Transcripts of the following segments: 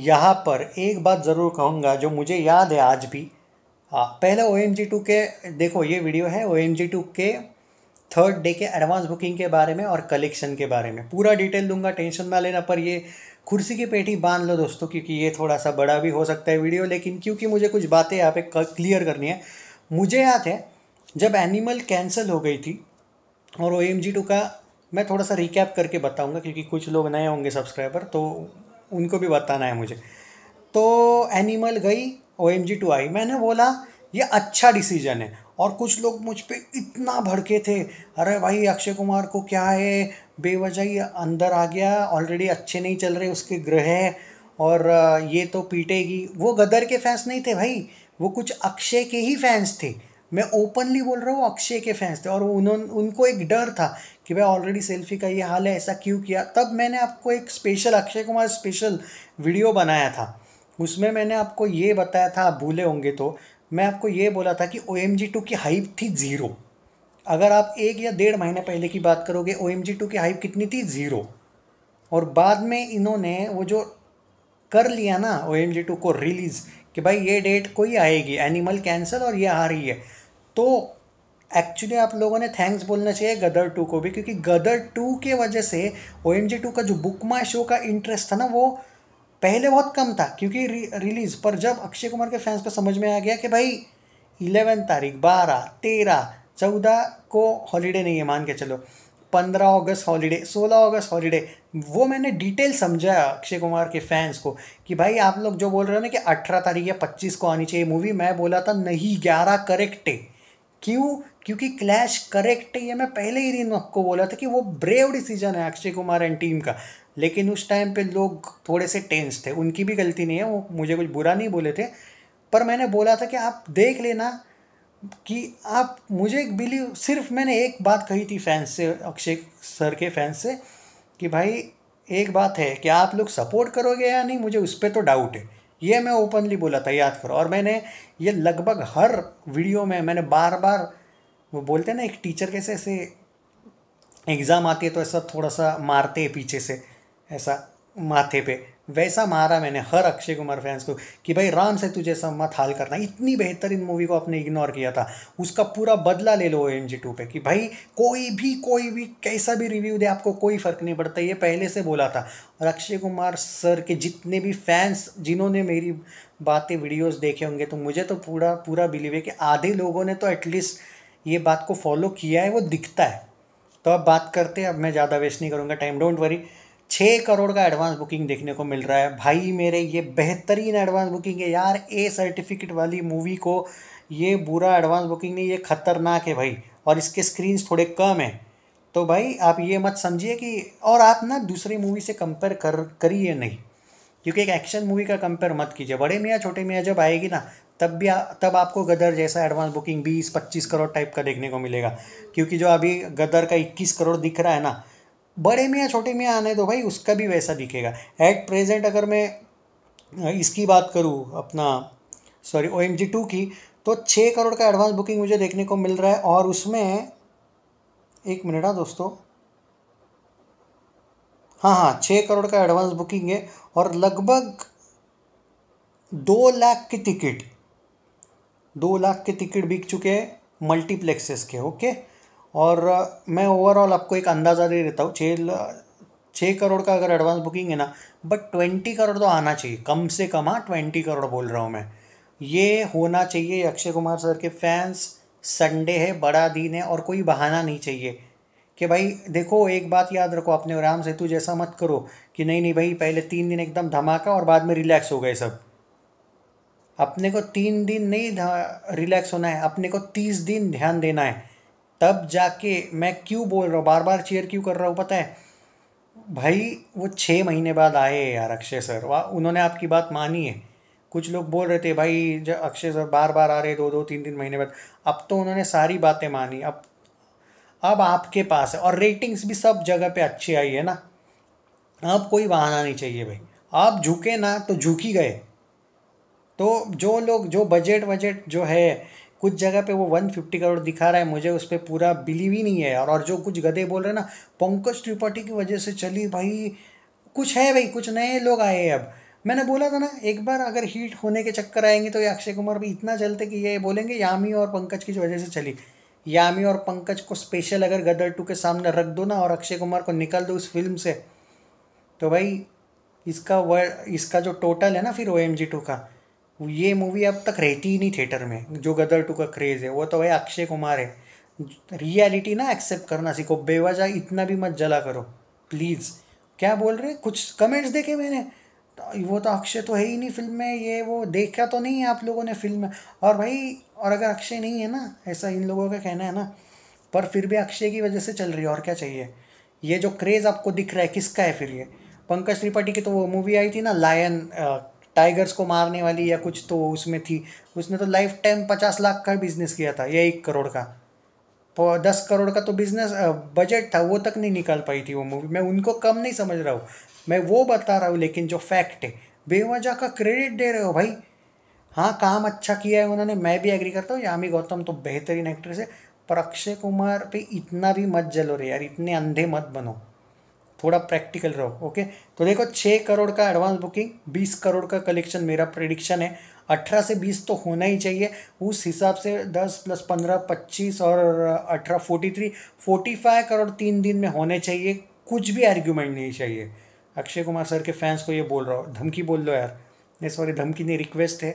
यहाँ पर एक बात ज़रूर कहूँगा जो मुझे याद है आज भी पहले ओ एम जी टू के देखो ये वीडियो है ओ एम जी टू के थर्ड डे के एडवांस बुकिंग के बारे में और कलेक्शन के बारे में पूरा डिटेल दूंगा टेंशन ना लेना पर ये कुर्सी की पेटी बांध लो दोस्तों क्योंकि ये थोड़ा सा बड़ा भी हो सकता है वीडियो लेकिन क्योंकि मुझे कुछ बातें यहाँ पे क्लियर करनी है मुझे याद है जब एनिमल कैंसिल हो गई थी और ओ एम जी टू का मैं थोड़ा सा रिकैप करके बताऊँगा क्योंकि कुछ लोग नए होंगे सब्सक्राइबर तो उनको भी बताना है मुझे तो एनिमल गई ओ एम जी टू आई मैंने बोला ये अच्छा डिसीजन है और कुछ लोग मुझ पर इतना भड़के थे अरे भाई अक्षय कुमार को क्या है बेवजह ये अंदर आ गया ऑलरेडी अच्छे नहीं चल रहे उसके ग्रह और ये तो पीटेगी वो गदर के फैंस नहीं थे भाई वो कुछ अक्षय के ही फैंस थे मैं ओपनली बोल रहा हूँ अक्षय के फैंस थे और उन्होंने उनको एक डर था कि भाई ऑलरेडी सेल्फी का ये हाल है ऐसा क्यों किया तब मैंने आपको एक special Akshay Kumar special video बनाया था उसमें मैंने आपको ये बताया था आप भूले होंगे तो मैं आपको ये बोला था कि ओ एम जी टू की हाइप थी ज़ीरो अगर आप एक या डेढ़ महीने पहले की बात करोगे ओ एम जी टू की हाइप कितनी थी ज़ीरो और बाद में इन्होंने वो जो कर लिया ना ओ एम जी टू को रिलीज़ कि भाई ये डेट कोई आएगी एनिमल कैंसल और ये आ रही है तो एक्चुअली आप लोगों ने थैंक्स बोलना चाहिए गदर टू को भी क्योंकि गदर टू के वजह से ओ एम जी टू का जो बुक माई शो का इंटरेस्ट था ना वो पहले बहुत कम था क्योंकि रि, रिलीज़ पर जब अक्षय कुमार के फैंस को समझ में आ गया कि भाई इलेवन तारीख बारह तेरह चौदह को हॉलीडे नहीं है मान के चलो पंद्रह अगस्त हॉलीडे सोलह अगस्त हॉलीडे वो मैंने डिटेल समझाया अक्षय कुमार के फैंस को कि भाई आप लोग जो बोल रहे हो ना कि अठारह तारीख या पच्चीस को आनी चाहिए मूवी मैं बोला था नहीं ग्यारह करेक्ट है क्यों क्योंकि क्लैश करेक्ट ये मैं पहले ही दिन आपको बोला था कि वो ब्रेव डिसीजन है अक्षय कुमार एंड टीम का लेकिन उस टाइम पे लोग थोड़े से टेंस थे उनकी भी गलती नहीं है वो मुझे कुछ बुरा नहीं बोले थे पर मैंने बोला था कि आप देख लेना कि आप मुझे बिलीव सिर्फ मैंने एक बात कही थी फैंस से अक्षय सर के फैंस से कि भाई एक बात है कि आप लोग सपोर्ट करोगे या नहीं मुझे उस पर तो डाउट है ये मैं ओपनली बोला था याद करो और मैंने ये लगभग हर वीडियो में मैंने बार बार वो बोलते हैं ना एक टीचर कैसे ऐसे एग्ज़ाम आती है तो ऐसा थोड़ा सा मारते हैं पीछे से ऐसा माथे पे वैसा मारा मैंने हर अक्षय कुमार फैंस को कि भाई राम से तुझे सब मत हाल करना इतनी बेहतरीन मूवी को आपने इग्नोर किया था उसका पूरा बदला ले लो एन जी टू पर कि भाई कोई भी कोई भी कैसा भी रिव्यू दे आपको कोई फ़र्क नहीं पड़ता ये पहले से बोला था और अक्षय कुमार सर के जितने भी फैंस जिन्होंने मेरी बातें वीडियोज़ देखे होंगे तो मुझे तो पूरा पूरा बिलीव है कि आधे लोगों ने तो एटलीस्ट ये बात को फॉलो किया है वो दिखता है तो अब बात करते हैं अब मैं ज़्यादा वेस्ट नहीं करूँगा टाइम डोंट वरी छः करोड़ का एडवांस बुकिंग देखने को मिल रहा है भाई मेरे ये बेहतरीन एडवांस बुकिंग है यार ए सर्टिफिकेट वाली मूवी को ये बुरा एडवांस बुकिंग नहीं ये ख़तरनाक है भाई और इसके स्क्रीन थोड़े कम हैं तो भाई आप ये मत समझिए कि और आप ना दूसरी मूवी से कंपेयर कर करिए नहीं क्योंकि एक एक्शन मूवी का कंपेयर मत कीजिए बड़े मियाँ छोटे मियाँ जब आएगी ना तब भी आ, तब आपको गदर जैसा एडवांस बुकिंग बीस पच्चीस करोड़ टाइप का देखने को मिलेगा क्योंकि जो अभी गदर का इक्कीस करोड़ दिख रहा है ना बड़े में या छोटे में आने दो तो भाई उसका भी वैसा दिखेगा एट प्रेजेंट अगर मैं इसकी बात करूँ अपना sorry O M G two की तो छः करोड़ का एडवांस बुकिंग मुझे देखने को मिल रहा है और उसमें एक मिनट हाँ दोस्तों हाँ हाँ छः करोड़ का एडवांस बुकिंग है और लगभग दो लाख की टिकट दो लाख के टिकट बिक चुके हैं मल्टीप्लेक्सेस के ओके और मैं ओवरऑल आपको एक अंदाज़ा दे देता हूँ छः छः करोड़ का अगर एडवांस बुकिंग है ना बट ट्वेंटी करोड़ तो आना चाहिए कम से कम हाँ ट्वेंटी करोड़ बोल रहा हूँ मैं ये होना चाहिए अक्षय कुमार सर के फैंस संडे है बड़ा दिन है और कोई बहाना नहीं चाहिए कि भाई देखो एक बात याद रखो अपने आराम से जैसा मत करो कि नहीं नहीं भाई पहले तीन दिन एकदम धमाका और बाद में रिलैक्स हो गए सब अपने को तीन दिन नहीं रिलैक्स होना है अपने को तीस दिन ध्यान देना है तब जाके मैं क्यों बोल रहा हूँ बार बार चेयर क्यों कर रहा हूँ पता है भाई वो छः महीने बाद आए यार अक्षय सर वाह उन्होंने आपकी बात मानी है कुछ लोग बोल रहे थे भाई जब अक्षय सर बार बार आ रहे दो दो तीन तीन महीने बाद अब तो उन्होंने सारी बातें मानी अब अब आपके पास है और रेटिंग्स भी सब जगह पे अच्छी आई है ना अब कोई बहाना नहीं चाहिए भाई आप झुके ना तो झुकी गए तो जो लोग जो बजट वजट जो है कुछ जगह पे वो वन फिफ्टी करोड़ दिखा रहा है मुझे उस पर पूरा बिलीव ही नहीं है और, और जो कुछ गधे बोल रहे हैं ना पंकज त्रिपाठी की वजह से चली भाई कुछ है भाई कुछ नए लोग आए हैं अब मैंने बोला था ना एक बार अगर हीट होने के चक्कर आएंगे तो ये अक्षय कुमार भी इतना चलते कि ये बोलेंगे यामी और पंकज की वजह से चली यामी और पंकज को स्पेशल अगर गदर टू के सामने रख दो ना और अक्षय कुमार को निकाल दो उस फिल्म से तो भाई इसका वर्ड इसका जो टोटल है ना फिर ओ एम जी टू का ये मूवी अब तक रहती ही नहीं थिएटर में जो गदर टू का क्रेज़ है वो तो भाई अक्षय कुमार है रियलिटी ना एक्सेप्ट करना सीखो बेवजह इतना भी मत जला करो प्लीज़ क्या बोल रहे कुछ कमेंट्स देखे मैंने तो वो तो अक्षय तो है ही नहीं फिल्म में ये वो देखा तो नहीं है आप लोगों ने फिल्म में और भाई और अगर अक्षय नहीं है ना ऐसा इन लोगों का कहना है ना पर फिर भी अक्षय की वजह से चल रही है और क्या चाहिए ये जो क्रेज़ आपको दिख रहा है किसका है फिर ये पंकज त्रिपाठी की तो वो मूवी आई थी ना लायन टाइगर्स को मारने वाली या कुछ तो उसमें थी उसने तो लाइफ टाइम पचास लाख का बिजनेस किया था या एक करोड़ का तो दस करोड़ का तो बिजनेस बजट था वो तक नहीं निकाल पाई थी वो मूवी मैं उनको कम नहीं समझ रहा हूँ मैं वो बता रहा हूँ लेकिन जो फैक्ट है बेवजह का क्रेडिट दे रहे हो भाई हाँ काम अच्छा किया है उन्होंने मैं भी एग्री करता हूँ यामी गौतम तो बेहतरीन एक्ट्रेस है पर अक्षय कुमार पे इतना भी मत जलो रे यार इतने अंधे मत बनो थोड़ा प्रैक्टिकल रहो ओके तो देखो छः करोड़ का एडवांस बुकिंग बीस करोड़ का कलेक्शन मेरा प्रडिक्शन है अठारह से बीस तो होना ही चाहिए उस हिसाब से दस प्लस पंद्रह पच्चीस और अठारह forty three forty five crore तीन दिन में होने चाहिए कुछ भी आर्ग्यूमेंट नहीं चाहिए अक्षय कुमार सर के फैंस को ये बोल रहा हूँ धमकी बोल दो यार नहीं सॉरी धमकी नहीं रिक्वेस्ट है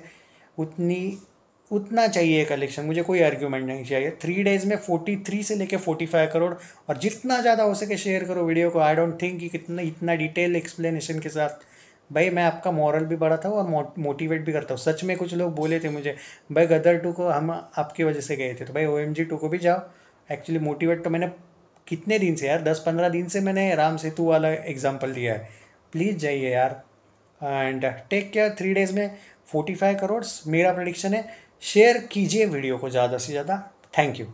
उतनी उतना चाहिए कलेक्शन मुझे कोई आर्ग्यूमेंट नहीं चाहिए थ्री डेज में फोर्टी थ्री से लेके फोर्टी फाइव करोड़ और जितना ज़्यादा हो सके शेयर करो वीडियो को आई डोंट थिंक कि कितना इतना डिटेल एक्सप्लेनेशन के साथ भाई मैं आपका मॉरल भी बढ़ा था और मोटिवेट भी करता हूँ सच में कुछ लोग बोले थे मुझे भाई गदर टू को हम आपकी वजह से गए थे तो भाई ओ एम जी टू को भी जाओ एक्चुअली मोटिवेट तो मैंने कितने दिन से यार दस पंद्रह दिन से मैंने राम सेतु वाला एग्जाम्पल दिया है प्लीज़ जाइए यार and take care three days में फोर्टी फाइव करोड़ मेरा प्रडिक्शन है शेयर कीजिए वीडियो को ज़्यादा से ज़्यादा थैंक यू